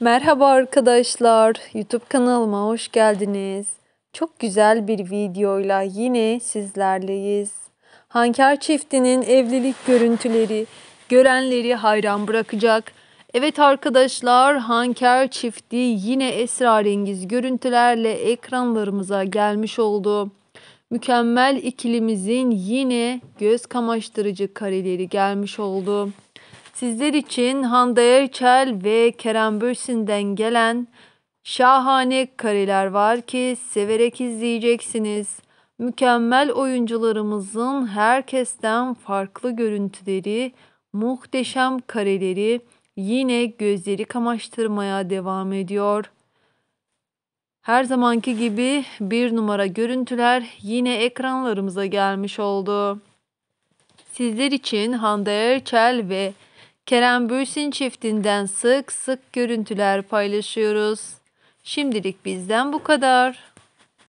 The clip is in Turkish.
Merhaba arkadaşlar, YouTube kanalıma hoş geldiniz. Çok güzel bir videoyla yine sizlerleyiz. Hanker çiftinin evlilik görüntüleri görenleri hayran bırakacak. Evet arkadaşlar, Hanker çifti yine esrarengiz görüntülerle ekranlarımıza gelmiş oldu. Mükemmel ikilimizin yine göz kamaştırıcı kareleri gelmiş oldu. Sizler için Hande Erçel ve Kerem Bürsin'den gelen şahane kareler var ki severek izleyeceksiniz. Mükemmel oyuncularımızın herkesten farklı görüntüleri, muhteşem kareleri yine gözleri kamaştırmaya devam ediyor. Her zamanki gibi bir numara görüntüler yine ekranlarımıza gelmiş oldu. Sizler için Hande Erçel ve Kerem Bülsin çiftinden sık sık görüntüler paylaşıyoruz. Şimdilik bizden bu kadar.